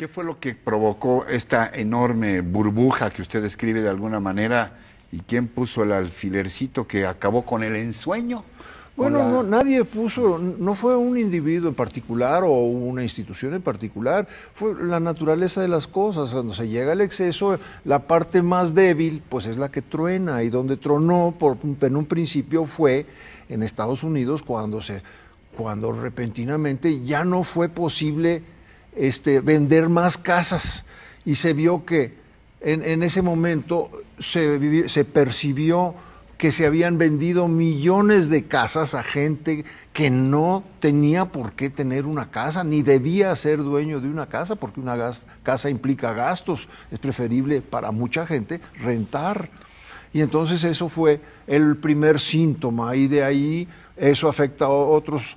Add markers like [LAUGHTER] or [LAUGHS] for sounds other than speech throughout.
¿Qué fue lo que provocó esta enorme burbuja que usted describe de alguna manera? ¿Y quién puso el alfilercito que acabó con el ensueño? Bueno, no, nadie puso, no fue un individuo en particular o una institución en particular, fue la naturaleza de las cosas. Cuando se llega al exceso, la parte más débil, pues es la que truena, y donde tronó por, en un principio fue en Estados Unidos cuando, se, cuando repentinamente ya no fue posible este, vender más casas. Y se vio que en, ese momento se, percibió que se habían vendido millones de casas a gente que no tenía por qué tener una casa, ni debía ser dueño de una casa, porque una casa implica gastos. Es preferible para mucha gente rentar. Y entonces eso fue el primer síntoma y de ahí eso afecta a otros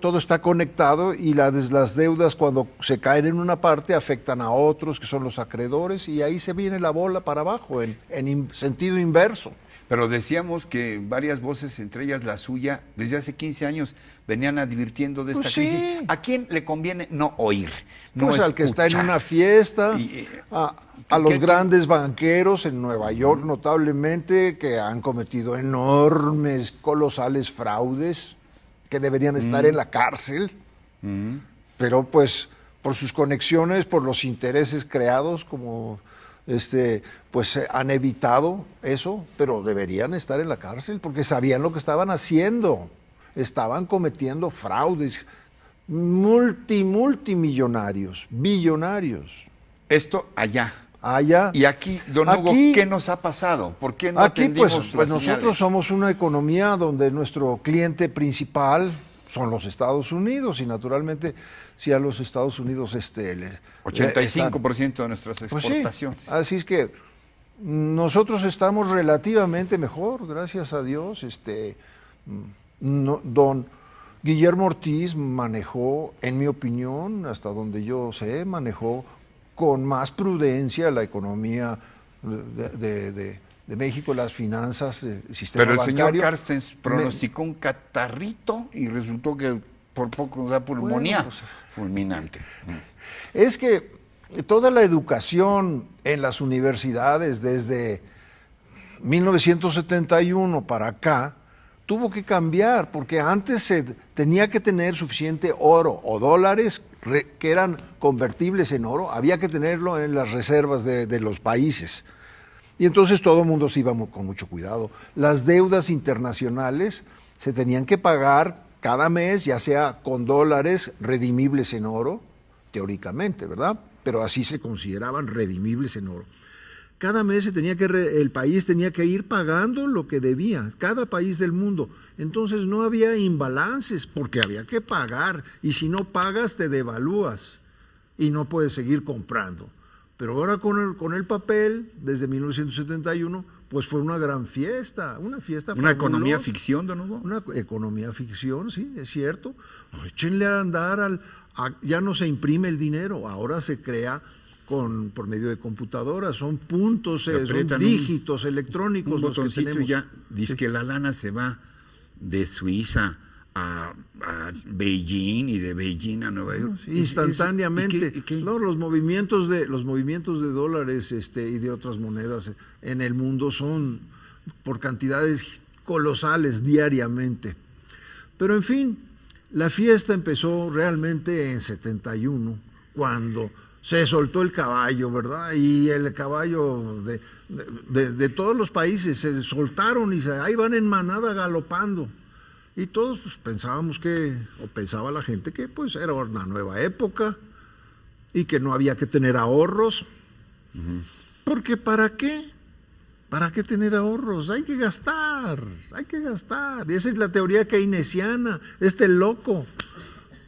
todo, está conectado y las deudas cuando se caen en una parte afectan a otros que son los acreedores y ahí se viene la bola para abajo en, sentido inverso. Pero decíamos que varias voces, entre ellas la suya, desde hace 15 años venían advirtiendo de esta pues crisis. ¿A quién le conviene no oír? No pues al que está en una fiesta, eh, a, los grandes banqueros en Nueva York notablemente, que han cometido enormes, colosales fraudes que deberían estar mm. en la cárcel, mm. pero pues por sus conexiones, por los intereses creados, como este, pues eh, han evitado eso, pero deberían estar en la cárcel porque sabían lo que estaban haciendo, estaban cometiendo fraudes multi multimillonarios, billonarios. Esto allá, Ah, y aquí, don Hugo, ¿qué nos ha pasado? ¿Por qué no aquí, pues, atendimos pues, nosotros somos una economía donde nuestro cliente principal son los Estados Unidos y naturalmente si a los Estados Unidos este le, 85% de nuestras pues exportaciones. así es que nosotros estamos relativamente mejor, gracias a Dios, este don Guillermo Ortiz manejó, en mi opinión, hasta donde yo sé, manejó con más prudencia la economía de, México, las finanzas, el sistema Pero el señor Carstens pronosticó un catarrito y resultó que por poco nos da pulmonía pues, fulminante. Mm. Es que toda la educación en las universidades desde 1971 para acá, tuvo que cambiar, porque antes se tenía que tener suficiente oro o dólares que eran convertibles en oro, había que tenerlo en las reservas de, de los países. Y entonces todo el mundo se iba con mucho cuidado. Las deudas internacionales se tenían que pagar cada mes, ya sea con dólares redimibles en oro, teóricamente, ¿verdad? Pero así se consideraban redimibles en oro. Cada mes se tenía que el país tenía que ir pagando lo que debía, cada país del mundo. Entonces no había imbalances porque había que pagar y si no pagas te devalúas y no puedes seguir comprando. Pero ahora con el, papel, desde 1971, pues fue una gran fiesta, una fiesta. Una economía ficción, de nuevo? Una economía ficción, sí, es cierto. Échenle a andar al. ya no se imprime el dinero, ahora se crea con, por medio de computadoras, son puntos, eh, son dígitos electrónicos los que tenemos. Ya, dice que la lana se va de Suiza a, Beijing y de Beijing a Nueva York. Ah, instantáneamente. No, los movimientos de los movimientos de dólares este, y de otras monedas en el mundo son por cantidades colosales diariamente. Pero en fin, la fiesta empezó realmente en 71 cuando se soltó el caballo, ¿verdad? Y el caballo de, todos los países se soltaron y se, ahí van en manada galopando. Y todos pues, pensábamos que, o pensaba la gente que pues era una nueva época y que no había que tener ahorros. Porque ¿para qué? ¿Para qué tener ahorros? Hay que gastar, hay que gastar. Y Esa es la teoría keynesiana, este loco.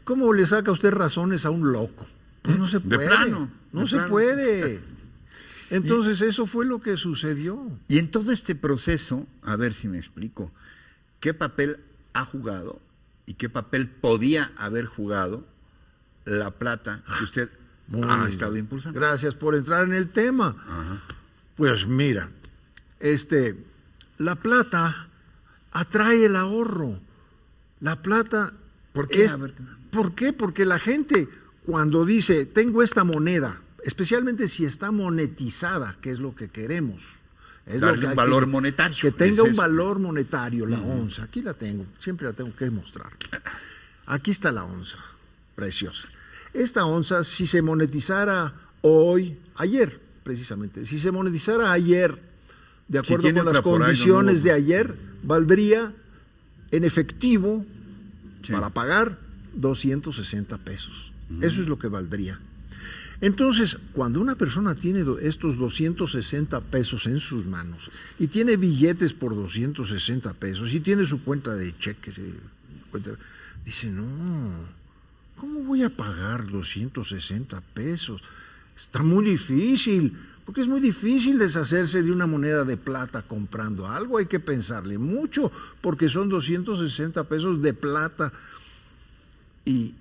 ¿Cómo le saca usted razones a un loco? no se puede. No se puede. [LAUGHS] Entonces eso fue lo que sucedió. Y en todo este proceso, a ver si me explico, ¿qué papel ha jugado y qué papel podía haber jugado la plata que usted ah, ha estado impulsando? Gracias por entrar en el tema. Pues mira, este, la plata atrae el ahorro. La plata Es, ¿Por qué? Porque la gente cuando dice, tengo esta moneda, especialmente si está monetizada, que es lo que queremos. Es que valor monetario. Que tenga un valor monetario la onza. Aquí la tengo, siempre la tengo que mostrar. Aquí está la onza, preciosa. Esta onza, si se monetizara hoy, ayer, precisamente, si se monetizara ayer, de acuerdo con las condiciones de ayer, valdría en efectivo para pagar 260 pesos. Eso es lo que valdría. Entonces, cuando una persona tiene estos 260 pesos en sus manos y tiene billetes por 260 pesos y tiene su cuenta de cheques, eh, dice, no, ¿cómo voy a pagar 260 pesos? Está muy difícil, porque es muy difícil deshacerse de una moneda de plata comprando algo, hay que pensarle mucho, porque son 260 pesos de plata. Y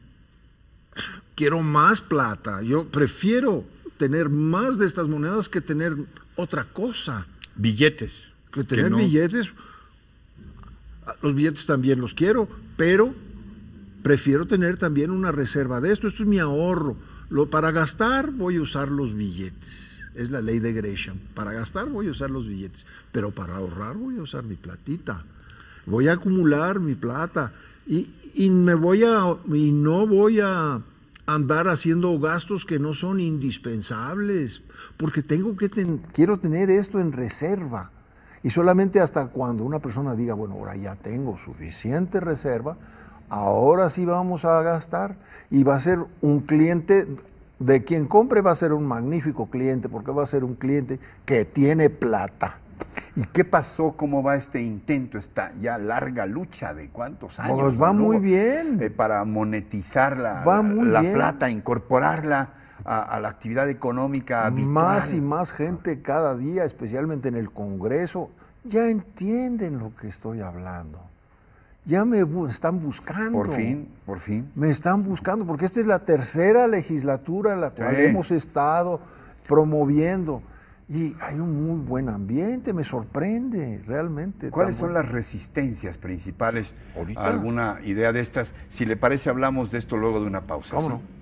quiero más plata, yo prefiero tener más de estas monedas que tener otra cosa. Billetes. Que tener billetes. Los billetes también los quiero, pero prefiero tener también una reserva de esto. Esto es mi ahorro. Lo, para gastar voy a usar los billetes. Es la ley de Gresham. Para gastar voy a usar los billetes, pero para ahorrar voy a usar mi platita. Voy a acumular mi plata y me voy a y no voy a andar haciendo gastos que no son indispensables, porque tengo que quiero tener esto en reserva. Y solamente hasta cuando una persona diga, bueno, ahora ya tengo suficiente reserva, ahora sí vamos a gastar y va a ser un cliente de quien compre va a ser un magnífico cliente, porque va a ser un cliente que tiene plata. ¿Y qué pasó? ¿Cómo va este intento, esta ya larga lucha de cuántos pues años? Pues va muy bien. Eh, para monetizar la, plata, incorporarla a, la actividad económica habitual. Más y más gente cada día, especialmente en el Congreso, ya entienden lo que estoy hablando. Ya me están buscando. Por fin, por fin. Me están buscando, porque esta es la tercera legislatura en la cual hemos estado promoviendo. Y hay un muy buen ambiente, me sorprende realmente. ¿Cuáles son las resistencias principales alguna idea de estas? Si le parece, hablamos de esto luego de una pausa. no?